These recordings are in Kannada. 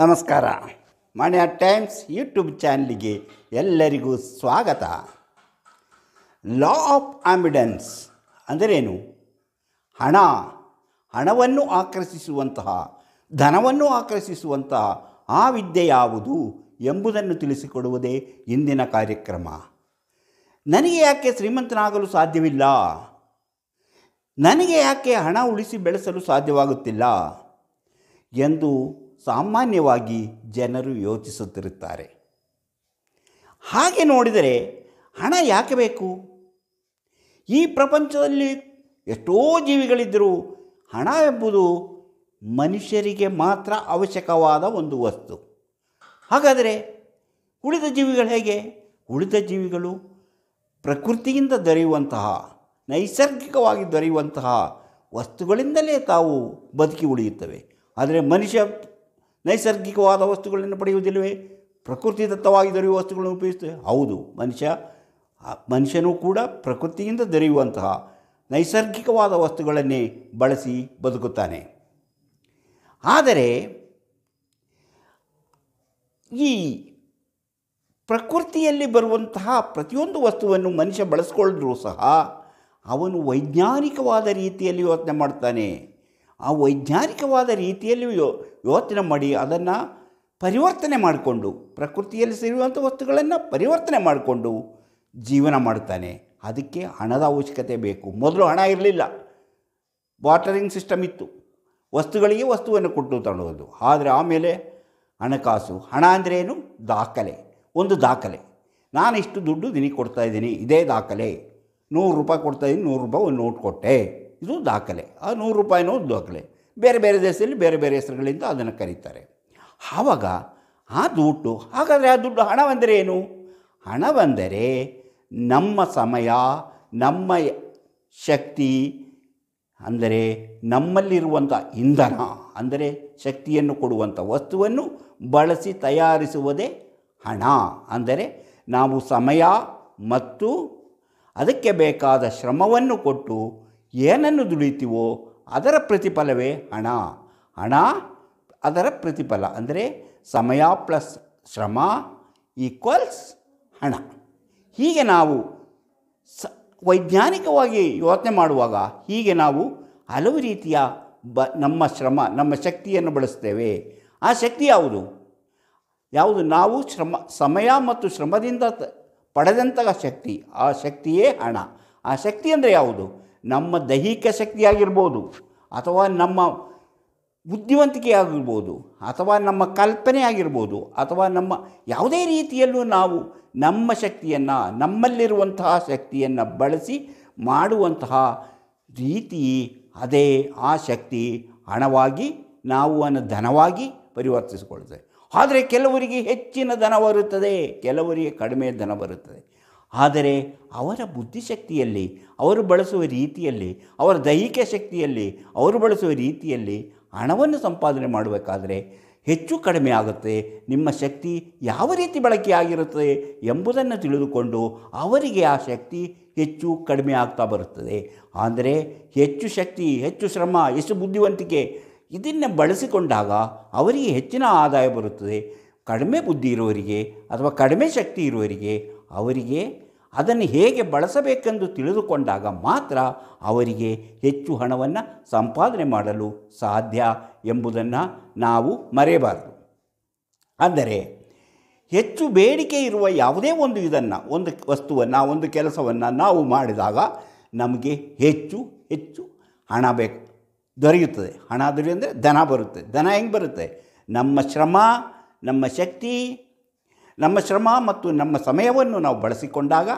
ನಮಸ್ಕಾರ ಮಣ್ಯ ಟೈಮ್ಸ್ ಯೂಟ್ಯೂಬ್ ಚಾನಲ್ಗೆ ಎಲ್ಲರಿಗೂ ಸ್ವಾಗತ ಲಾ ಆಫ್ ಆಂಬಿಡೆನ್ಸ್ ಅಂದರೇನು ಹಣ ಹಣವನ್ನು ಆಕರ್ಷಿಸುವಂತಹ ಧನವನ್ನು ಆಕರ್ಷಿಸುವಂತಹ ಆ ವಿದ್ಯೆ ಯಾವುದು ಎಂಬುದನ್ನು ತಿಳಿಸಿಕೊಡುವುದೇ ಇಂದಿನ ಕಾರ್ಯಕ್ರಮ ನನಗೆ ಯಾಕೆ ಶ್ರೀಮಂತನಾಗಲು ಸಾಧ್ಯವಿಲ್ಲ ನನಗೆ ಯಾಕೆ ಹಣ ಉಳಿಸಿ ಬೆಳೆಸಲು ಸಾಧ್ಯವಾಗುತ್ತಿಲ್ಲ ಎಂದು ಸಾಮಾನ್ಯವಾಗಿ ಜನರು ಯೋಚಿಸುತ್ತಿರುತ್ತಾರೆ ಹಾಗೆ ನೋಡಿದರೆ ಹಣ ಯಾಕೆ ಬೇಕು ಈ ಪ್ರಪಂಚದಲ್ಲಿ ಎಷ್ಟೋ ಜೀವಿಗಳಿದ್ದರೂ ಹಣ ಎಂಬುದು ಮನುಷ್ಯರಿಗೆ ಮಾತ್ರ ಅವಶ್ಯಕವಾದ ಒಂದು ವಸ್ತು ಹಾಗಾದರೆ ಉಳಿದ ಜೀವಿಗಳು ಹೇಗೆ ಉಳಿದ ಜೀವಿಗಳು ಪ್ರಕೃತಿಯಿಂದ ದೊರೆಯುವಂತಹ ನೈಸರ್ಗಿಕವಾಗಿ ದೊರೆಯುವಂತಹ ವಸ್ತುಗಳಿಂದಲೇ ತಾವು ಬದುಕಿ ಉಳಿಯುತ್ತವೆ ಆದರೆ ಮನುಷ್ಯ ನೈಸರ್ಗಿಕವಾದ ವಸ್ತುಗಳನ್ನು ಪಡೆಯುವುದಿಲ್ಲವೇ ದತ್ತವಾಗಿ ದೊರೆಯುವ ವಸ್ತುಗಳನ್ನು ಉಪಯೋಗಿಸ್ತೇವೆ ಹೌದು ಮನುಷ್ಯ ಮನುಷ್ಯನೂ ಕೂಡ ಪ್ರಕೃತಿಯಿಂದ ದೊರೆಯುವಂತಹ ನೈಸರ್ಗಿಕವಾದ ವಸ್ತುಗಳನ್ನೇ ಬಳಸಿ ಬದುಕುತ್ತಾನೆ ಆದರೆ ಈ ಪ್ರಕೃತಿಯಲ್ಲಿ ಬರುವಂತಹ ಪ್ರತಿಯೊಂದು ವಸ್ತುವನ್ನು ಮನುಷ್ಯ ಬಳಸ್ಕೊಳ್ಳ್ರೂ ಸಹ ಅವನು ವೈಜ್ಞಾನಿಕವಾದ ರೀತಿಯಲ್ಲಿ ಯೋಚನೆ ಮಾಡ್ತಾನೆ ಆ ವೈಜ್ಞಾನಿಕವಾದ ರೀತಿಯಲ್ಲಿ ಯೋಚನೆ ಮಾಡಿ ಅದನ್ನು ಪರಿವರ್ತನೆ ಮಾಡಿಕೊಂಡು ಪ್ರಕೃತಿಯಲ್ಲಿ ಸೇರುವಂಥ ವಸ್ತುಗಳನ್ನು ಪರಿವರ್ತನೆ ಮಾಡಿಕೊಂಡು ಜೀವನ ಮಾಡ್ತಾನೆ ಅದಕ್ಕೆ ಹಣದ ಅವಶ್ಯಕತೆ ಬೇಕು ಮೊದಲು ಹಣ ಇರಲಿಲ್ಲ ಬಾಟರಿಂಗ್ ಸಿಸ್ಟಮ್ ಇತ್ತು ವಸ್ತುಗಳಿಗೆ ವಸ್ತುವನ್ನು ಕೊಟ್ಟು ತಗೊಳ್ಳೋದು ಆದರೆ ಆಮೇಲೆ ಹಣಕಾಸು ಹಣ ಅಂದರೆ ಏನು ದಾಖಲೆ ಒಂದು ದಾಖಲೆ ನಾನು ಇಷ್ಟು ದುಡ್ಡು ದಿನಕ್ಕೆ ಇದ್ದೀನಿ ಇದೇ ದಾಖಲೆ ನೂರು ರೂಪಾಯಿ ಇದ್ದೀನಿ ನೂರು ರೂಪಾಯಿ ಒಂದು ನೋಟ್ ಕೊಟ್ಟೆ ಇದು ದಾಖಲೆ ಆ ನೂರು ರೂಪಾಯಿನೂ ದಾಖಲೆ ಬೇರೆ ಬೇರೆ ದೇಶದಲ್ಲಿ ಬೇರೆ ಬೇರೆ ಹೆಸರುಗಳಿಂದ ಅದನ್ನು ಕರೀತಾರೆ ಆವಾಗ ಆ ದುಡ್ಡು ಹಾಗಾದರೆ ಆ ದುಡ್ಡು ಹಣವೆಂದರೆ ಏನು ಹಣವೆಂದರೆ ನಮ್ಮ ಸಮಯ ನಮ್ಮ ಶಕ್ತಿ ಅಂದರೆ ನಮ್ಮಲ್ಲಿರುವಂಥ ಇಂಧನ ಅಂದರೆ ಶಕ್ತಿಯನ್ನು ಕೊಡುವಂಥ ವಸ್ತುವನ್ನು ಬಳಸಿ ತಯಾರಿಸುವುದೇ ಹಣ ಅಂದರೆ ನಾವು ಸಮಯ ಮತ್ತು ಅದಕ್ಕೆ ಬೇಕಾದ ಶ್ರಮವನ್ನು ಕೊಟ್ಟು ಏನನ್ನು ದುಡಿತೀವೋ ಅದರ ಪ್ರತಿಫಲವೇ ಹಣ ಹಣ ಅದರ ಪ್ರತಿಫಲ ಅಂದರೆ ಸಮಯ ಪ್ಲಸ್ ಶ್ರಮ ಈಕ್ವಲ್ಸ್ ಹಣ ಹೀಗೆ ನಾವು ಸ ವೈಜ್ಞಾನಿಕವಾಗಿ ಯೋಚನೆ ಮಾಡುವಾಗ ಹೀಗೆ ನಾವು ಹಲವು ರೀತಿಯ ಬ ನಮ್ಮ ಶ್ರಮ ನಮ್ಮ ಶಕ್ತಿಯನ್ನು ಬಳಸ್ತೇವೆ ಆ ಶಕ್ತಿ ಯಾವುದು ಯಾವುದು ನಾವು ಶ್ರಮ ಸಮಯ ಮತ್ತು ಶ್ರಮದಿಂದ ಪಡೆದಂತಹ ಶಕ್ತಿ ಆ ಶಕ್ತಿಯೇ ಹಣ ಆ ಶಕ್ತಿ ಅಂದರೆ ಯಾವುದು ನಮ್ಮ ದೈಹಿಕ ಶಕ್ತಿಯಾಗಿರ್ಬೋದು ಅಥವಾ ನಮ್ಮ ಬುದ್ಧಿವಂತಿಕೆ ಆಗಿರ್ಬೋದು ಅಥವಾ ನಮ್ಮ ಕಲ್ಪನೆ ಆಗಿರ್ಬೋದು ಅಥವಾ ನಮ್ಮ ಯಾವುದೇ ರೀತಿಯಲ್ಲೂ ನಾವು ನಮ್ಮ ಶಕ್ತಿಯನ್ನು ನಮ್ಮಲ್ಲಿರುವಂತಹ ಶಕ್ತಿಯನ್ನು ಬಳಸಿ ಮಾಡುವಂತಹ ರೀತಿ ಅದೇ ಆ ಶಕ್ತಿ ಹಣವಾಗಿ ನಾವು ಅನ್ನು ಧನವಾಗಿ ಪರಿವರ್ತಿಸಿಕೊಳ್ತೇವೆ ಆದರೆ ಕೆಲವರಿಗೆ ಹೆಚ್ಚಿನ ಧನ ಬರುತ್ತದೆ ಕೆಲವರಿಗೆ ಕಡಿಮೆ ಧನ ಬರುತ್ತದೆ ಆದರೆ ಅವರ ಬುದ್ಧಿಶಕ್ತಿಯಲ್ಲಿ ಅವರು ಬಳಸುವ ರೀತಿಯಲ್ಲಿ ಅವರ ದೈಹಿಕ ಶಕ್ತಿಯಲ್ಲಿ ಅವರು ಬಳಸುವ ರೀತಿಯಲ್ಲಿ ಹಣವನ್ನು ಸಂಪಾದನೆ ಮಾಡಬೇಕಾದರೆ ಹೆಚ್ಚು ಕಡಿಮೆ ಆಗುತ್ತೆ ನಿಮ್ಮ ಶಕ್ತಿ ಯಾವ ರೀತಿ ಬಳಕೆಯಾಗಿರುತ್ತದೆ ಎಂಬುದನ್ನು ತಿಳಿದುಕೊಂಡು ಅವರಿಗೆ ಆ ಶಕ್ತಿ ಹೆಚ್ಚು ಕಡಿಮೆ ಆಗ್ತಾ ಬರುತ್ತದೆ ಆದರೆ ಹೆಚ್ಚು ಶಕ್ತಿ ಹೆಚ್ಚು ಶ್ರಮ ಹೆಚ್ಚು ಬುದ್ಧಿವಂತಿಕೆ ಇದನ್ನು ಬಳಸಿಕೊಂಡಾಗ ಅವರಿಗೆ ಹೆಚ್ಚಿನ ಆದಾಯ ಬರುತ್ತದೆ ಕಡಿಮೆ ಬುದ್ಧಿ ಇರುವವರಿಗೆ ಅಥವಾ ಕಡಿಮೆ ಶಕ್ತಿ ಇರುವವರಿಗೆ ಅವರಿಗೆ ಅದನ್ನು ಹೇಗೆ ಬಳಸಬೇಕೆಂದು ತಿಳಿದುಕೊಂಡಾಗ ಮಾತ್ರ ಅವರಿಗೆ ಹೆಚ್ಚು ಹಣವನ್ನು ಸಂಪಾದನೆ ಮಾಡಲು ಸಾಧ್ಯ ಎಂಬುದನ್ನು ನಾವು ಮರೆಯಬಾರದು ಅಂದರೆ ಹೆಚ್ಚು ಬೇಡಿಕೆ ಇರುವ ಯಾವುದೇ ಒಂದು ಇದನ್ನು ಒಂದು ವಸ್ತುವನ್ನು ಒಂದು ಕೆಲಸವನ್ನು ನಾವು ಮಾಡಿದಾಗ ನಮಗೆ ಹೆಚ್ಚು ಹೆಚ್ಚು ಹಣ ಬೇಕು ದೊರೆಯುತ್ತದೆ ಹಣ ದೊರೆಯುವಂದರೆ ಧನ ಬರುತ್ತೆ ಧನ ಹೆಂಗೆ ಬರುತ್ತೆ ನಮ್ಮ ಶ್ರಮ ನಮ್ಮ ಶಕ್ತಿ ನಮ್ಮ ಶ್ರಮ ಮತ್ತು ನಮ್ಮ ಸಮಯವನ್ನು ನಾವು ಬಳಸಿಕೊಂಡಾಗ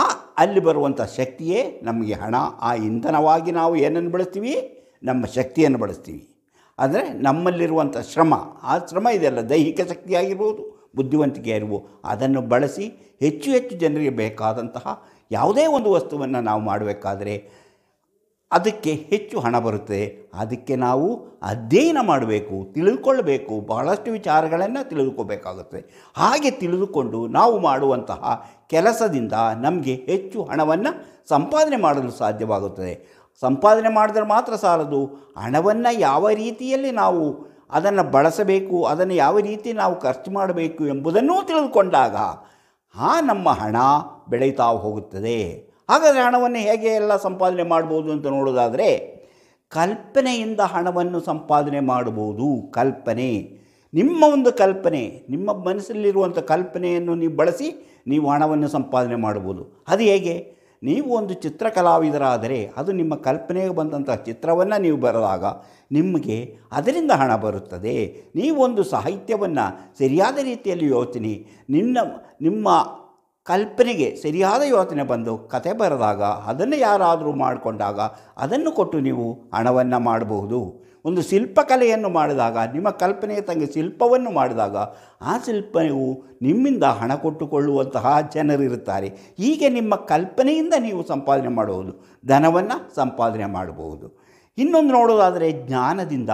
ಆ ಅಲ್ಲಿ ಬರುವಂಥ ಶಕ್ತಿಯೇ ನಮಗೆ ಹಣ ಆ ಇಂಧನವಾಗಿ ನಾವು ಏನನ್ನು ಬಳಸ್ತೀವಿ ನಮ್ಮ ಶಕ್ತಿಯನ್ನು ಬಳಸ್ತೀವಿ ಆದರೆ ನಮ್ಮಲ್ಲಿರುವಂಥ ಶ್ರಮ ಆ ಶ್ರಮ ಇದೆಲ್ಲ ದೈಹಿಕ ಶಕ್ತಿಯಾಗಿರ್ಬೋದು ಬುದ್ಧಿವಂತಿಕೆ ಇರ್ಬೋದು ಅದನ್ನು ಬಳಸಿ ಹೆಚ್ಚು ಹೆಚ್ಚು ಜನರಿಗೆ ಬೇಕಾದಂತಹ ಯಾವುದೇ ಒಂದು ವಸ್ತುವನ್ನು ನಾವು ಮಾಡಬೇಕಾದ್ರೆ ಅದಕ್ಕೆ ಹೆಚ್ಚು ಹಣ ಬರುತ್ತೆ ಅದಕ್ಕೆ ನಾವು ಅಧ್ಯಯನ ಮಾಡಬೇಕು ತಿಳಿದುಕೊಳ್ಳಬೇಕು ಬಹಳಷ್ಟು ವಿಚಾರಗಳನ್ನು ತಿಳಿದುಕೋಬೇಕಾಗುತ್ತೆ ಹಾಗೆ ತಿಳಿದುಕೊಂಡು ನಾವು ಮಾಡುವಂತಹ ಕೆಲಸದಿಂದ ನಮಗೆ ಹೆಚ್ಚು ಹಣವನ್ನು ಸಂಪಾದನೆ ಮಾಡಲು ಸಾಧ್ಯವಾಗುತ್ತದೆ ಸಂಪಾದನೆ ಮಾಡಿದ್ರೆ ಮಾತ್ರ ಸಾಲದು ಹಣವನ್ನು ಯಾವ ರೀತಿಯಲ್ಲಿ ನಾವು ಅದನ್ನು ಬಳಸಬೇಕು ಅದನ್ನು ಯಾವ ರೀತಿ ನಾವು ಖರ್ಚು ಮಾಡಬೇಕು ಎಂಬುದನ್ನೂ ತಿಳಿದುಕೊಂಡಾಗ ಆ ನಮ್ಮ ಹಣ ಬೆಳೀತಾ ಹೋಗುತ್ತದೆ ಹಾಗಾದರೆ ಹಣವನ್ನು ಹೇಗೆ ಎಲ್ಲ ಸಂಪಾದನೆ ಮಾಡ್ಬೋದು ಅಂತ ನೋಡೋದಾದರೆ ಕಲ್ಪನೆಯಿಂದ ಹಣವನ್ನು ಸಂಪಾದನೆ ಮಾಡ್ಬೋದು ಕಲ್ಪನೆ ನಿಮ್ಮ ಒಂದು ಕಲ್ಪನೆ ನಿಮ್ಮ ಮನಸ್ಸಲ್ಲಿರುವಂಥ ಕಲ್ಪನೆಯನ್ನು ನೀವು ಬಳಸಿ ನೀವು ಹಣವನ್ನು ಸಂಪಾದನೆ ಮಾಡ್ಬೋದು ಅದು ಹೇಗೆ ನೀವು ಒಂದು ಚಿತ್ರಕಲಾವಿದರಾದರೆ ಅದು ನಿಮ್ಮ ಕಲ್ಪನೆಗೆ ಬಂದಂಥ ಚಿತ್ರವನ್ನು ನೀವು ಬರೆದಾಗ ನಿಮಗೆ ಅದರಿಂದ ಹಣ ಬರುತ್ತದೆ ನೀವೊಂದು ಸಾಹಿತ್ಯವನ್ನು ಸರಿಯಾದ ರೀತಿಯಲ್ಲಿ ಯೋಚನೆ ನಿನ್ನ ನಿಮ್ಮ ಕಲ್ಪನೆಗೆ ಸರಿಯಾದ ಯೋಚನೆ ಬಂದು ಕತೆ ಬರೆದಾಗ ಅದನ್ನು ಯಾರಾದರೂ ಮಾಡಿಕೊಂಡಾಗ ಅದನ್ನು ಕೊಟ್ಟು ನೀವು ಹಣವನ್ನು ಮಾಡಬಹುದು ಒಂದು ಶಿಲ್ಪಕಲೆಯನ್ನು ಮಾಡಿದಾಗ ನಿಮ್ಮ ಕಲ್ಪನೆಗೆ ತಂಗಿ ಶಿಲ್ಪವನ್ನು ಮಾಡಿದಾಗ ಆ ಶಿಲ್ಪವು ನಿಮ್ಮಿಂದ ಹಣ ಕೊಟ್ಟುಕೊಳ್ಳುವಂತಹ ಜನರಿರುತ್ತಾರೆ ಹೀಗೆ ನಿಮ್ಮ ಕಲ್ಪನೆಯಿಂದ ನೀವು ಸಂಪಾದನೆ ಮಾಡಬಹುದು ಧನವನ್ನು ಸಂಪಾದನೆ ಮಾಡಬಹುದು ಇನ್ನೊಂದು ನೋಡೋದಾದರೆ ಜ್ಞಾನದಿಂದ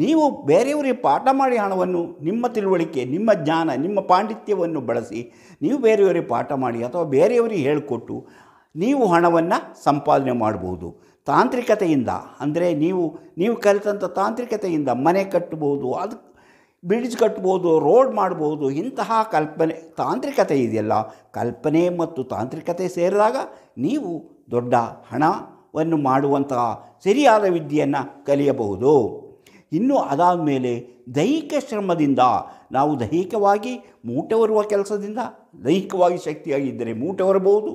ನೀವು ಬೇರೆಯವರಿಗೆ ಪಾಠ ಮಾಡಿ ಹಣವನ್ನು ನಿಮ್ಮ ತಿಳುವಳಿಕೆ ನಿಮ್ಮ ಜ್ಞಾನ ನಿಮ್ಮ ಪಾಂಡಿತ್ಯವನ್ನು ಬಳಸಿ ನೀವು ಬೇರೆಯವರಿಗೆ ಪಾಠ ಮಾಡಿ ಅಥವಾ ಬೇರೆಯವರಿಗೆ ಹೇಳಿಕೊಟ್ಟು ನೀವು ಹಣವನ್ನು ಸಂಪಾದನೆ ಮಾಡ್ಬೋದು ತಾಂತ್ರಿಕತೆಯಿಂದ ಅಂದರೆ ನೀವು ನೀವು ಕಲಿತಂಥ ತಾಂತ್ರಿಕತೆಯಿಂದ ಮನೆ ಕಟ್ಟಬಹುದು ಅದು ಬ್ರಿಡ್ಜ್ ಕಟ್ಬೋದು ರೋಡ್ ಮಾಡ್ಬೋದು ಇಂತಹ ಕಲ್ಪನೆ ತಾಂತ್ರಿಕತೆ ಇದೆಯಲ್ಲ ಕಲ್ಪನೆ ಮತ್ತು ತಾಂತ್ರಿಕತೆ ಸೇರಿದಾಗ ನೀವು ದೊಡ್ಡ ಹಣವನ್ನು ಮಾಡುವಂತಹ ಸರಿಯಾದ ವಿದ್ಯೆಯನ್ನು ಕಲಿಯಬಹುದು ಇನ್ನು ಅದಾದ ಮೇಲೆ ದೈಹಿಕ ಶ್ರಮದಿಂದ ನಾವು ದೈಹಿಕವಾಗಿ ಮೂಟೆ ಬರುವ ಕೆಲಸದಿಂದ ದೈಹಿಕವಾಗಿ ಶಕ್ತಿಯಾಗಿದ್ದರೆ ಮೂಟೆ ಬರಬಹುದು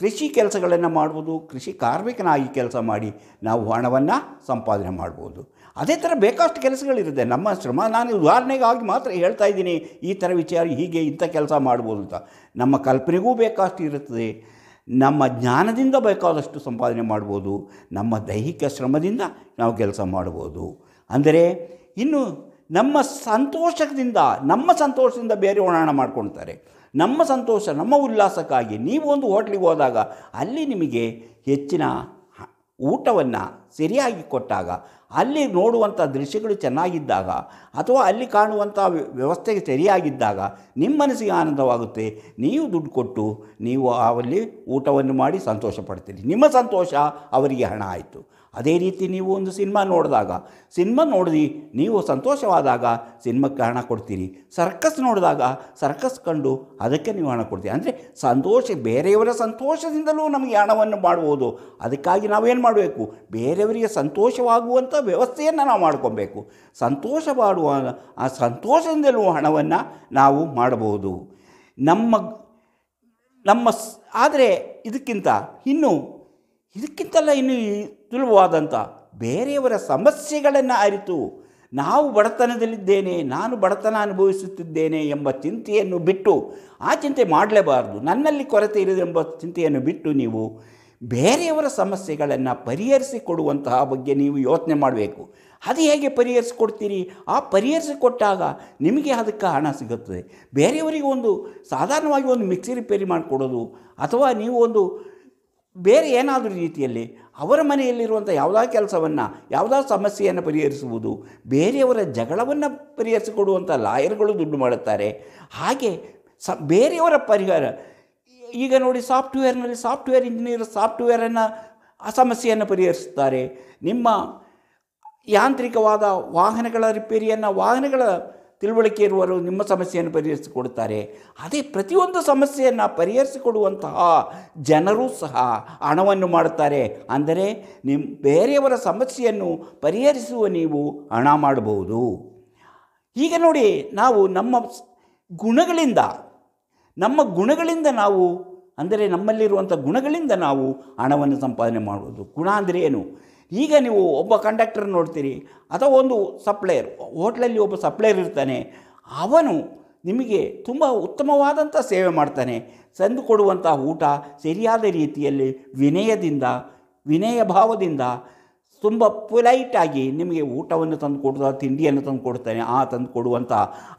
ಕೃಷಿ ಕೆಲಸಗಳನ್ನು ಮಾಡ್ಬೋದು ಕೃಷಿ ಕಾರ್ಮಿಕನಾಗಿ ಕೆಲಸ ಮಾಡಿ ನಾವು ಹಣವನ್ನು ಸಂಪಾದನೆ ಮಾಡ್ಬೋದು ಅದೇ ಥರ ಬೇಕಷ್ಟು ಕೆಲಸಗಳಿರುತ್ತೆ ನಮ್ಮ ಶ್ರಮ ನಾನು ಉದಾಹರಣೆಗಾಗಿ ಮಾತ್ರ ಹೇಳ್ತಾ ಇದ್ದೀನಿ ಈ ಥರ ವಿಚಾರ ಹೀಗೆ ಇಂಥ ಕೆಲಸ ಮಾಡ್ಬೋದು ಅಂತ ನಮ್ಮ ಕಲ್ಪನೆಗೂ ಬೇಕಾಷ್ಟು ಇರುತ್ತದೆ ನಮ್ಮ ಜ್ಞಾನದಿಂದ ಬೇಕಾದಷ್ಟು ಸಂಪಾದನೆ ಮಾಡ್ಬೋದು ನಮ್ಮ ದೈಹಿಕ ಶ್ರಮದಿಂದ ನಾವು ಕೆಲಸ ಮಾಡ್ಬೋದು ಅಂದರೆ ಇನ್ನು ನಮ್ಮ ಸಂತೋಷದಿಂದ ನಮ್ಮ ಸಂತೋಷದಿಂದ ಬೇರೆ ಒಣಾಣ ಮಾಡ್ಕೊಳ್ತಾರೆ ನಮ್ಮ ಸಂತೋಷ ನಮ್ಮ ಉಲ್ಲಾಸಕ್ಕಾಗಿ ನೀವು ಒಂದು ಹೋಟ್ಲಿಗೆ ಹೋದಾಗ ಅಲ್ಲಿ ನಿಮಗೆ ಹೆಚ್ಚಿನ ಊಟವನ್ನು ಸರಿಯಾಗಿ ಕೊಟ್ಟಾಗ ಅಲ್ಲಿ ನೋಡುವಂಥ ದೃಶ್ಯಗಳು ಚೆನ್ನಾಗಿದ್ದಾಗ ಅಥವಾ ಅಲ್ಲಿ ಕಾಣುವಂಥ ವ್ಯವಸ್ಥೆಗೆ ಸರಿಯಾಗಿದ್ದಾಗ ನಿಮ್ಮ ಮನಸ್ಸಿಗೆ ಆನಂದವಾಗುತ್ತೆ ನೀವು ದುಡ್ಡು ಕೊಟ್ಟು ನೀವು ಅಲ್ಲಿ ಊಟವನ್ನು ಮಾಡಿ ಸಂತೋಷ ಪಡ್ತೀರಿ ನಿಮ್ಮ ಸಂತೋಷ ಅವರಿಗೆ ಹಣ ಆಯಿತು ಅದೇ ರೀತಿ ನೀವು ಒಂದು ಸಿನಿಮಾ ನೋಡಿದಾಗ ಸಿನಿಮಾ ನೋಡಿದಿ ನೀವು ಸಂತೋಷವಾದಾಗ ಸಿನಿಮಾಕ್ಕೆ ಹಣ ಕೊಡ್ತೀರಿ ಸರ್ಕಸ್ ನೋಡಿದಾಗ ಸರ್ಕಸ್ ಕಂಡು ಅದಕ್ಕೆ ನೀವು ಹಣ ಕೊಡ್ತೀರಿ ಅಂದರೆ ಸಂತೋಷ ಬೇರೆಯವರ ಸಂತೋಷದಿಂದಲೂ ನಮಗೆ ಹಣವನ್ನು ಮಾಡ್ಬೋದು ಅದಕ್ಕಾಗಿ ನಾವೇನು ಮಾಡಬೇಕು ಬೇರೆಯವರಿಗೆ ಸಂತೋಷವಾಗುವಂಥ ವ್ಯವಸ್ಥೆಯನ್ನು ನಾವು ಮಾಡ್ಕೊಬೇಕು ಸಂತೋಷ ಮಾಡುವ ಆ ಸಂತೋಷದಿಂದಲೂ ಹಣವನ್ನು ನಾವು ಮಾಡಬಹುದು ನಮ್ಮ ನಮ್ಮ ಆದರೆ ಇದಕ್ಕಿಂತ ಇನ್ನೂ ಇದಕ್ಕಿಂತಲ್ಲ ಇನ್ನು ಸುಲಭವಾದಂಥ ಬೇರೆಯವರ ಸಮಸ್ಯೆಗಳನ್ನು ಅರಿತು ನಾವು ಬಡತನದಲ್ಲಿದ್ದೇನೆ ನಾನು ಬಡತನ ಅನುಭವಿಸುತ್ತಿದ್ದೇನೆ ಎಂಬ ಚಿಂತೆಯನ್ನು ಬಿಟ್ಟು ಆ ಚಿಂತೆ ಮಾಡಲೇಬಾರದು ನನ್ನಲ್ಲಿ ಕೊರತೆ ಇರದೆ ಎಂಬ ಚಿಂತೆಯನ್ನು ಬಿಟ್ಟು ನೀವು ಬೇರೆಯವರ ಸಮಸ್ಯೆಗಳನ್ನು ಪರಿಹರಿಸಿಕೊಡುವಂತಹ ಬಗ್ಗೆ ನೀವು ಯೋಚನೆ ಮಾಡಬೇಕು ಅದು ಹೇಗೆ ಪರಿಹರಿಸಿಕೊಡ್ತೀರಿ ಆ ಪರಿಹರಿಸಿಕೊಟ್ಟಾಗ ನಿಮಗೆ ಅದಕ್ಕೆ ಹಣ ಸಿಗುತ್ತದೆ ಬೇರೆಯವರಿಗೆ ಒಂದು ಸಾಧಾರಣವಾಗಿ ಒಂದು ಮಿಕ್ಸಿ ರಿಪೇರಿ ಮಾಡಿಕೊಡೋದು ಅಥವಾ ನೀವು ಒಂದು ಬೇರೆ ಏನಾದರೂ ರೀತಿಯಲ್ಲಿ ಅವರ ಮನೆಯಲ್ಲಿರುವಂಥ ಯಾವುದೋ ಕೆಲಸವನ್ನು ಯಾವುದೋ ಸಮಸ್ಯೆಯನ್ನು ಪರಿಹರಿಸುವುದು ಬೇರೆಯವರ ಜಗಳವನ್ನು ಪರಿಹರಿಸಿಕೊಡುವಂಥ ಲಾಯರ್ಗಳು ದುಡ್ಡು ಮಾಡುತ್ತಾರೆ ಹಾಗೆ ಸ ಬೇರೆಯವರ ಪರಿಹಾರ ಈಗ ನೋಡಿ ಸಾಫ್ಟ್ವೇರ್ನಲ್ಲಿ ಸಾಫ್ಟ್ವೇರ್ ಇಂಜಿನಿಯರ್ ಸಾಫ್ಟ್ವೇರನ್ನು ಆ ಸಮಸ್ಯೆಯನ್ನು ಪರಿಹರಿಸುತ್ತಾರೆ ನಿಮ್ಮ ಯಾಂತ್ರಿಕವಾದ ವಾಹನಗಳ ರಿಪೇರಿಯನ್ನು ವಾಹನಗಳ ತಿಳುವಳಿಕೆ ಇರುವರು ನಿಮ್ಮ ಸಮಸ್ಯೆಯನ್ನು ಪರಿಹರಿಸಿಕೊಡುತ್ತಾರೆ ಅದೇ ಪ್ರತಿಯೊಂದು ಸಮಸ್ಯೆಯನ್ನು ಪರಿಹರಿಸಿಕೊಡುವಂತಹ ಜನರೂ ಸಹ ಹಣವನ್ನು ಮಾಡುತ್ತಾರೆ ಅಂದರೆ ನಿಮ್ಮ ಬೇರೆಯವರ ಸಮಸ್ಯೆಯನ್ನು ಪರಿಹರಿಸುವ ನೀವು ಹಣ ಮಾಡಬಹುದು ಈಗ ನೋಡಿ ನಾವು ನಮ್ಮ ಗುಣಗಳಿಂದ ನಮ್ಮ ಗುಣಗಳಿಂದ ನಾವು ಅಂದರೆ ನಮ್ಮಲ್ಲಿರುವಂಥ ಗುಣಗಳಿಂದ ನಾವು ಹಣವನ್ನು ಸಂಪಾದನೆ ಮಾಡುವುದು ಗುಣ ಅಂದರೆ ಏನು ಈಗ ನೀವು ಒಬ್ಬ ಕಂಡಕ್ಟರ್ ನೋಡ್ತೀರಿ ಅಥವಾ ಒಂದು ಸಪ್ಲೈಯರ್ ಹೋಟ್ಲಲ್ಲಿ ಒಬ್ಬ ಸಪ್ಲೈಯರ್ ಇರ್ತಾನೆ ಅವನು ನಿಮಗೆ ತುಂಬ ಉತ್ತಮವಾದಂಥ ಸೇವೆ ಮಾಡ್ತಾನೆ ತಂದು ಕೊಡುವಂಥ ಊಟ ಸರಿಯಾದ ರೀತಿಯಲ್ಲಿ ವಿನಯದಿಂದ ವಿನಯ ಭಾವದಿಂದ ತುಂಬ ಪೊಲೈಟಾಗಿ ನಿಮಗೆ ಊಟವನ್ನು ತಂದು ಕೊಡ್ತಾ ತಿಂಡಿಯನ್ನು ತಂದು ಕೊಡ್ತಾನೆ ಆ ತಂದು ಕೊಡುವಂಥ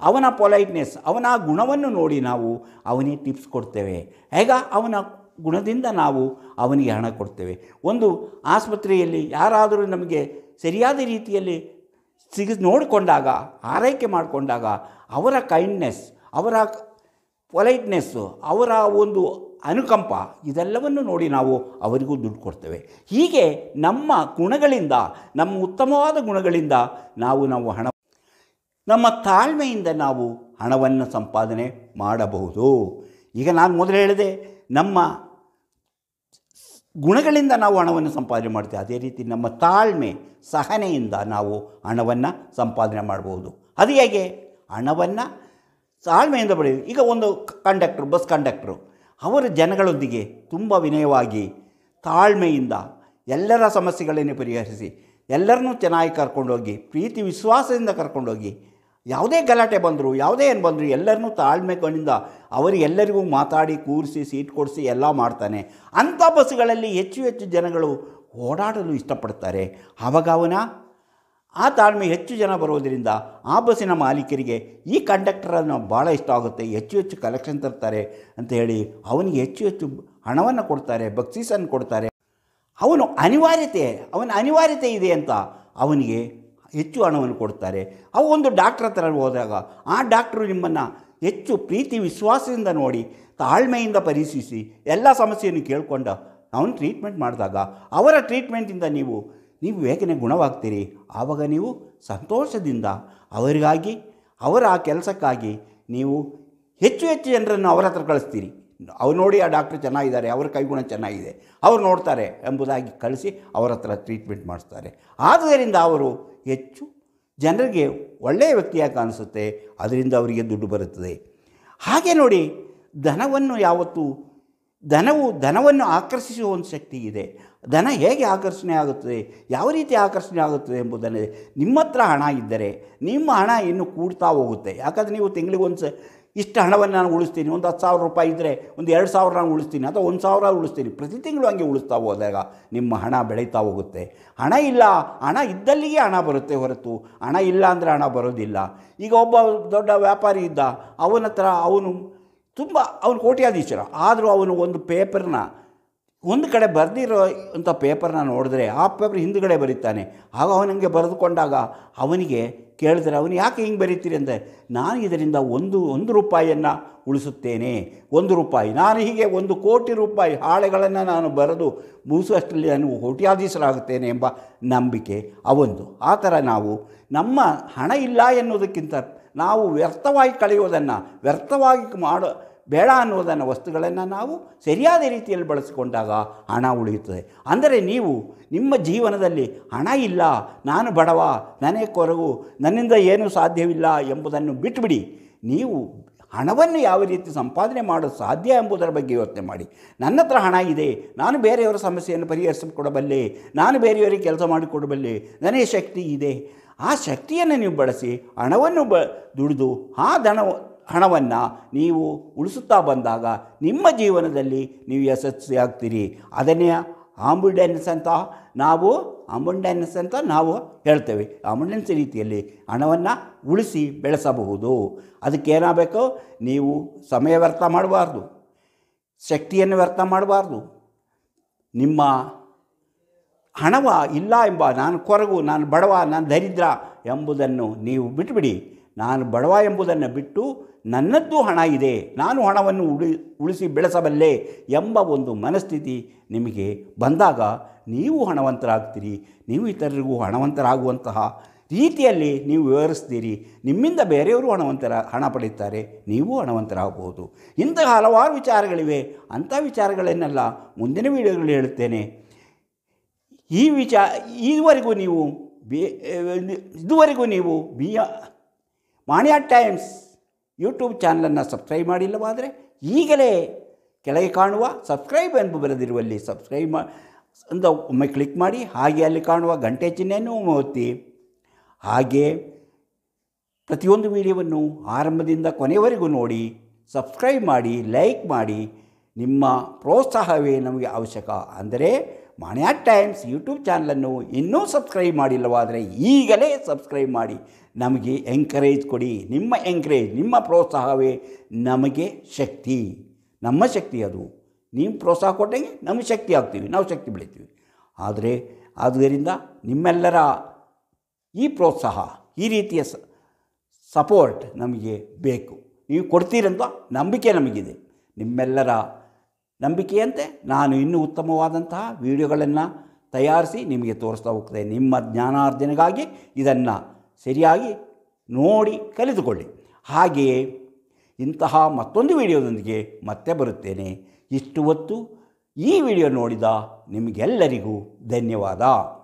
ಅವನ ಪೊಲೈಟ್ನೆಸ್ ಅವನ ಗುಣವನ್ನು ನೋಡಿ ನಾವು ಅವನೇ ಟಿಪ್ಸ್ ಕೊಡ್ತೇವೆ ಹೇಗ ಅವನ ಗುಣದಿಂದ ನಾವು ಅವನಿಗೆ ಹಣ ಕೊಡ್ತೇವೆ ಒಂದು ಆಸ್ಪತ್ರೆಯಲ್ಲಿ ಯಾರಾದರೂ ನಮಗೆ ಸರಿಯಾದ ರೀತಿಯಲ್ಲಿ ಸಿಗ ನೋಡಿಕೊಂಡಾಗ ಆರೈಕೆ ಮಾಡಿಕೊಂಡಾಗ ಅವರ ಕೈಂಡ್ನೆಸ್ ಅವರ ಪೊಲೈಟ್ನೆಸ್ಸು ಅವರ ಒಂದು ಅನುಕಂಪ ಇದೆಲ್ಲವನ್ನು ನೋಡಿ ನಾವು ಅವರಿಗೂ ದುಡ್ಡು ಕೊಡ್ತೇವೆ ಹೀಗೆ ನಮ್ಮ ಗುಣಗಳಿಂದ ನಮ್ಮ ಉತ್ತಮವಾದ ಗುಣಗಳಿಂದ ನಾವು ನಾವು ಹಣ ನಮ್ಮ ತಾಳ್ಮೆಯಿಂದ ನಾವು ಹಣವನ್ನು ಸಂಪಾದನೆ ಮಾಡಬಹುದು ಈಗ ನಾನು ಮೊದಲು ಹೇಳಿದೆ ನಮ್ಮ ಗುಣಗಳಿಂದ ನಾವು ಹಣವನ್ನು ಸಂಪಾದನೆ ಮಾಡ್ತೇವೆ ಅದೇ ರೀತಿ ನಮ್ಮ ತಾಳ್ಮೆ ಸಹನೆಯಿಂದ ನಾವು ಹಣವನ್ನು ಸಂಪಾದನೆ ಮಾಡಬಹುದು ಅದು ಹೇಗೆ ಹಣವನ್ನು ತಾಳ್ಮೆಯಿಂದ ಪಡೆಯುವುದು ಈಗ ಒಂದು ಕಂಡಕ್ಟ್ರು ಬಸ್ ಕಂಡಕ್ಟ್ರು ಅವರ ಜನಗಳೊಂದಿಗೆ ತುಂಬ ವಿನಯವಾಗಿ ತಾಳ್ಮೆಯಿಂದ ಎಲ್ಲರ ಸಮಸ್ಯೆಗಳನ್ನೇ ಪರಿಹರಿಸಿ ಎಲ್ಲರನ್ನೂ ಚೆನ್ನಾಗಿ ಕರ್ಕೊಂಡೋಗಿ ಪ್ರೀತಿ ವಿಶ್ವಾಸದಿಂದ ಕರ್ಕೊಂಡೋಗಿ ಯಾವುದೇ ಗಲಾಟೆ ಬಂದರು ಯಾವುದೇ ಏನು ಬಂದರು ಎಲ್ಲರನ್ನೂ ತಾಳ್ಮೆ ಕಣ್ಣಿಂದ ಅವರು ಎಲ್ಲರಿಗೂ ಮಾತಾಡಿ ಕೂರಿಸಿ ಸೀಟ್ ಕೊಡಿಸಿ ಎಲ್ಲ ಮಾಡ್ತಾನೆ ಅಂಥ ಬಸ್ಗಳಲ್ಲಿ ಹೆಚ್ಚು ಹೆಚ್ಚು ಜನಗಳು ಓಡಾಡಲು ಇಷ್ಟಪಡ್ತಾರೆ ಆವಾಗ ಅವನ ಆ ತಾಳ್ಮೆ ಹೆಚ್ಚು ಜನ ಬರೋದರಿಂದ ಆ ಬಸ್ಸಿನ ಮಾಲೀಕರಿಗೆ ಈ ಕಂಡಕ್ಟರನ್ನು ಭಾಳ ಇಷ್ಟ ಆಗುತ್ತೆ ಹೆಚ್ಚು ಹೆಚ್ಚು ಕಲೆಕ್ಷನ್ ತರ್ತಾರೆ ಅಂತ ಹೇಳಿ ಅವನಿಗೆ ಹೆಚ್ಚು ಹೆಚ್ಚು ಹಣವನ್ನು ಕೊಡ್ತಾರೆ ಬಕ್ಷೀಸನ್ನು ಕೊಡ್ತಾರೆ ಅವನು ಅನಿವಾರ್ಯತೆ ಅವನ ಅನಿವಾರ್ಯತೆ ಇದೆ ಅಂತ ಅವನಿಗೆ ಹೆಚ್ಚು ಹಣವನ್ನು ಕೊಡ್ತಾರೆ ಅವು ಒಂದು ಡಾಕ್ಟ್ರ್ ಹತ್ರ ಹೋದಾಗ ಆ ಡಾಕ್ಟ್ರು ನಿಮ್ಮನ್ನು ಹೆಚ್ಚು ಪ್ರೀತಿ ವಿಶ್ವಾಸದಿಂದ ನೋಡಿ ತಾಳ್ಮೆಯಿಂದ ಪರೀಕ್ಷಿಸಿ ಎಲ್ಲ ಸಮಸ್ಯೆಯನ್ನು ಕೇಳಿಕೊಂಡು ಅವನು ಟ್ರೀಟ್ಮೆಂಟ್ ಮಾಡಿದಾಗ ಅವರ ಟ್ರೀಟ್ಮೆಂಟಿಂದ ನೀವು ನೀವು ಬೇಗನೆ ಗುಣವಾಗ್ತೀರಿ ಆವಾಗ ನೀವು ಸಂತೋಷದಿಂದ ಅವರಿಗಾಗಿ ಅವರ ಆ ಕೆಲಸಕ್ಕಾಗಿ ನೀವು ಹೆಚ್ಚು ಹೆಚ್ಚು ಜನರನ್ನು ಅವರ ಹತ್ರ ಕಳಿಸ್ತೀರಿ ಅವ್ರು ನೋಡಿ ಆ ಡಾಕ್ಟ್ರ್ ಚೆನ್ನಾಗಿದ್ದಾರೆ ಅವ್ರ ಕೈಗುಣ ಚೆನ್ನಾಗಿದೆ ಅವ್ರು ನೋಡ್ತಾರೆ ಎಂಬುದಾಗಿ ಕಳಿಸಿ ಅವರ ಹತ್ರ ಟ್ರೀಟ್ಮೆಂಟ್ ಮಾಡಿಸ್ತಾರೆ ಆದ್ದರಿಂದ ಅವರು ಹೆಚ್ಚು ಜನರಿಗೆ ಒಳ್ಳೆಯ ವ್ಯಕ್ತಿಯಾಗಿ ಕಾಣಿಸುತ್ತೆ ಅದರಿಂದ ಅವರಿಗೆ ದುಡ್ಡು ಬರುತ್ತದೆ ಹಾಗೆ ನೋಡಿ ಧನವನ್ನು ಯಾವತ್ತೂ ಧನವು ಧನವನ್ನು ಆಕರ್ಷಿಸುವ ಒಂದು ಶಕ್ತಿ ಇದೆ ಧನ ಹೇಗೆ ಆಕರ್ಷಣೆ ಆಗುತ್ತದೆ ಯಾವ ರೀತಿ ಆಕರ್ಷಣೆ ಆಗುತ್ತದೆ ಎಂಬುದನ್ನು ನಿಮ್ಮ ಹತ್ರ ಹಣ ಇದ್ದರೆ ನಿಮ್ಮ ಹಣ ಇನ್ನು ಕೂಡ್ತಾ ಹೋಗುತ್ತೆ ಯಾಕಂದರೆ ನೀವು ತಿಂಗಳಿಗೊಂದು ಸ ಇಷ್ಟು ಹಣವನ್ನು ನಾನು ಉಳಿಸ್ತೀನಿ ಒಂದು ಹತ್ತು ಸಾವಿರ ರೂಪಾಯಿ ಇದ್ದರೆ ಒಂದು ಎರಡು ಸಾವಿರ ನಾನು ಉಳಿಸ್ತೀನಿ ಅಥವಾ ಒಂದು ಸಾವಿರ ಉಳಿಸ್ತೀನಿ ಪ್ರತಿ ತಿಂಗಳು ಹಂಗೆ ಉಳಿಸ್ತಾ ಹೋದಾಗ ನಿಮ್ಮ ಹಣ ಬೆಳೀತಾ ಹೋಗುತ್ತೆ ಹಣ ಇಲ್ಲ ಹಣ ಇದ್ದಲ್ಲಿಗೆ ಹಣ ಬರುತ್ತೆ ಹೊರತು ಹಣ ಇಲ್ಲ ಅಂದರೆ ಹಣ ಬರೋದಿಲ್ಲ ಈಗ ಒಬ್ಬ ದೊಡ್ಡ ವ್ಯಾಪಾರಿ ಇದ್ದ ಅವನ ಅವನು ತುಂಬ ಅವನು ಕೋಟ್ಯಾಧೀಶರ ಆದರೂ ಅವನು ಒಂದು ಪೇಪರ್ನ ಒಂದು ಕಡೆ ಬರೆದಿರೋ ಅಂಥ ಪೇಪರ್ನ ನೋಡಿದ್ರೆ ಆ ಪೇಪರ್ ಹಿಂದುಗಡೆ ಬರೀತಾನೆ ಆಗ ಅವನಿಗೆ ಬರೆದುಕೊಂಡಾಗ ಅವನಿಗೆ ಕೇಳಿದ್ರೆ ಅವನು ಯಾಕೆ ಹಿಂಗೆ ಬರೀತೀರಿ ಅಂದರೆ ನಾನು ಇದರಿಂದ ಒಂದು ಒಂದು ರೂಪಾಯಿಯನ್ನು ಉಳಿಸುತ್ತೇನೆ ಒಂದು ರೂಪಾಯಿ ನಾನು ಹೀಗೆ ಒಂದು ಕೋಟಿ ರೂಪಾಯಿ ಹಾಳೆಗಳನ್ನು ನಾನು ಬರೆದು ಮುಗಿಸುವಷ್ಟರಲ್ಲಿ ನಾನು ಕೋಟ್ಯಾಧೀಶರಾಗುತ್ತೇನೆ ಎಂಬ ನಂಬಿಕೆ ಅವೊಂದು ಆ ಥರ ನಾವು ನಮ್ಮ ಹಣ ಇಲ್ಲ ಎನ್ನುವುದಕ್ಕಿಂತ ನಾವು ವ್ಯರ್ಥವಾಗಿ ಕಳೆಯುವುದನ್ನು ವ್ಯರ್ಥವಾಗಿ ಮಾಡೋ ಬೇಡ ಅನ್ನೋದನ್ನು ವಸ್ತುಗಳನ್ನು ನಾವು ಸರಿಯಾದ ರೀತಿಯಲ್ಲಿ ಬಳಸಿಕೊಂಡಾಗ ಹಣ ಉಳಿಯುತ್ತದೆ ಅಂದರೆ ನೀವು ನಿಮ್ಮ ಜೀವನದಲ್ಲಿ ಹಣ ಇಲ್ಲ ನಾನು ಬಡವ ನನಗೆ ಕೊರಗು ನನ್ನಿಂದ ಏನೂ ಸಾಧ್ಯವಿಲ್ಲ ಎಂಬುದನ್ನು ಬಿಟ್ಟುಬಿಡಿ ನೀವು ಹಣವನ್ನು ಯಾವ ರೀತಿ ಸಂಪಾದನೆ ಮಾಡೋದು ಸಾಧ್ಯ ಎಂಬುದರ ಬಗ್ಗೆ ಯೋಚನೆ ಮಾಡಿ ನನ್ನ ಹತ್ರ ಹಣ ಇದೆ ನಾನು ಬೇರೆಯವರ ಸಮಸ್ಯೆಯನ್ನು ಪರಿಹರಿಸಿಕೊಡಬಲ್ಲೆ ನಾನು ಬೇರೆಯವರಿಗೆ ಕೆಲಸ ಮಾಡಿಕೊಡಬಲ್ಲೆ ನನಗೆ ಶಕ್ತಿ ಇದೆ ಆ ಶಕ್ತಿಯನ್ನು ನೀವು ಬಳಸಿ ಹಣವನ್ನು ಬ ದುಡಿದು ಆ ಧನ ಹಣವನ್ನು ನೀವು ಉಳಿಸುತ್ತಾ ಬಂದಾಗ ನಿಮ್ಮ ಜೀವನದಲ್ಲಿ ನೀವು ಯಶಸ್ವಿಯಾಗ್ತೀರಿ ಅದನ್ನೇ ಆಂಬುಲೆನ್ಸ್ ಅಂತ ನಾವು ಆಂಬುಲೆನ್ಸ್ ಅಂತ ನಾವು ಹೇಳ್ತೇವೆ ಆಂಬುಲೆನ್ಸ್ ರೀತಿಯಲ್ಲಿ ಹಣವನ್ನು ಉಳಿಸಿ ಬೆಳೆಸಬಹುದು ಏನಾಗಬೇಕು ನೀವು ಸಮಯ ವ್ಯರ್ಥ ಮಾಡಬಾರ್ದು ಶಕ್ತಿಯನ್ನು ವ್ಯರ್ಥ ಮಾಡಬಾರ್ದು ನಿಮ್ಮ ಹಣವ ಇಲ್ಲ ಎಂಬ ನಾನು ಕೊರಗು ನಾನು ಬಡವ ನಾನು ದರಿದ್ರ ಎಂಬುದನ್ನು ನೀವು ಬಿಟ್ಬಿಡಿ ನಾನು ಬಡವ ಎಂಬುದನ್ನು ಬಿಟ್ಟು ನನ್ನದ್ದು ಹಣ ಇದೆ ನಾನು ಹಣವನ್ನು ಉಳಿ ಉಳಿಸಿ ಬೆಳೆಸಬಲ್ಲೆ ಎಂಬ ಒಂದು ಮನಸ್ಥಿತಿ ನಿಮಗೆ ಬಂದಾಗ ನೀವು ಹಣವಂತರಾಗ್ತೀರಿ ನೀವು ಇತರರಿಗೂ ಹಣವಂತರಾಗುವಂತಹ ರೀತಿಯಲ್ಲಿ ನೀವು ವಿವರಿಸ್ತೀರಿ ನಿಮ್ಮಿಂದ ಬೇರೆಯವರು ಹಣವಂತರ ಹಣ ಪಡೆಯುತ್ತಾರೆ ನೀವು ಹಣವಂತರಾಗಬಹುದು ಇಂತಹ ಹಲವಾರು ವಿಚಾರಗಳಿವೆ ಅಂಥ ವಿಚಾರಗಳನ್ನೆಲ್ಲ ಮುಂದಿನ ವಿಡಿಯೋಗಳಲ್ಲಿ ಹೇಳುತ್ತೇನೆ ಈ ವಿಚಾರ ಇದುವರೆಗೂ ನೀವು ಬಿ ಇದುವರೆಗೂ ನೀವು ಬಿ ವಾಣಿಯಾ ಟೈಮ್ಸ್ ಯೂಟ್ಯೂಬ್ ಚಾನಲನ್ನು ಸಬ್ಸ್ಕ್ರೈಬ್ ಮಾಡಿಲ್ಲವಾದರೆ ಈಗಲೇ ಕೆಳಗೆ ಕಾಣುವ ಸಬ್ಸ್ಕ್ರೈಬ್ ಎಂದು ಬರೆದಿರುವಲ್ಲಿ ಸಬ್ಸ್ಕ್ರೈಬ್ ಮಾ ಅಂತ ಒಮ್ಮೆ ಕ್ಲಿಕ್ ಮಾಡಿ ಹಾಗೆ ಅಲ್ಲಿ ಕಾಣುವ ಗಂಟೆ ಚಿಹ್ನೆಯನ್ನು ಒತ್ತಿ ಹಾಗೆ ಪ್ರತಿಯೊಂದು ವಿಡಿಯೋವನ್ನು ಆರಂಭದಿಂದ ಕೊನೆಯವರೆಗೂ ನೋಡಿ ಸಬ್ಸ್ಕ್ರೈಬ್ ಮಾಡಿ ಲೈಕ್ ಮಾಡಿ ನಿಮ್ಮ ಪ್ರೋತ್ಸಾಹವೇ ನಮಗೆ ಅವಶ್ಯಕ ಅಂದರೆ ಮಾಣ್ಯ ಟೈಮ್ಸ್ ಯೂಟ್ಯೂಬ್ ಚಾನಲನ್ನು ಇನ್ನೂ ಸಬ್ಸ್ಕ್ರೈಬ್ ಮಾಡಿಲ್ಲವಾದರೆ ಈಗಲೇ ಸಬ್ಸ್ಕ್ರೈಬ್ ಮಾಡಿ ನಮಗೆ ಎಂಕರೇಜ್ ಕೊಡಿ ನಿಮ್ಮ ಎಂಕರೇಜ್ ನಿಮ್ಮ ಪ್ರೋತ್ಸಾಹವೇ ನಮಗೆ ಶಕ್ತಿ ನಮ್ಮ ಶಕ್ತಿ ಅದು ನೀವು ಪ್ರೋತ್ಸಾಹ ಕೊಟ್ಟಂಗೆ ನಮಗೆ ಶಕ್ತಿ ಆಗ್ತೀವಿ ನಾವು ಶಕ್ತಿ ಬೆಳಿತೀವಿ ಆದರೆ ಆದ್ದರಿಂದ ನಿಮ್ಮೆಲ್ಲರ ಈ ಪ್ರೋತ್ಸಾಹ ಈ ರೀತಿಯ ಸಪೋರ್ಟ್ ನಮಗೆ ಬೇಕು ನೀವು ಕೊಡ್ತೀರಂತ ನಂಬಿಕೆ ನಮಗಿದೆ ನಿಮ್ಮೆಲ್ಲರ ನಂಬಿಕೆಯಂತೆ ನಾನು ಇನ್ನೂ ಉತ್ತಮವಾದಂತಹ ವಿಡಿಯೋಗಳನ್ನು ತಯಾರಿಸಿ ನಿಮಗೆ ತೋರಿಸ್ತಾ ಹೋಗ್ತೇನೆ ನಿಮ್ಮ ಜ್ಞಾನಾರ್ಜನೆಗಾಗಿ ಇದನ್ನು ಸರಿಯಾಗಿ ನೋಡಿ ಕಲಿತುಕೊಳ್ಳಿ ಹಾಗೆಯೇ ಇಂತಹ ಮತ್ತೊಂದು ವಿಡಿಯೋದೊಂದಿಗೆ ಮತ್ತೆ ಬರುತ್ತೇನೆ ಇಷ್ಟು ಹೊತ್ತು ಈ ವಿಡಿಯೋ ನೋಡಿದ ನಿಮಗೆಲ್ಲರಿಗೂ ಧನ್ಯವಾದ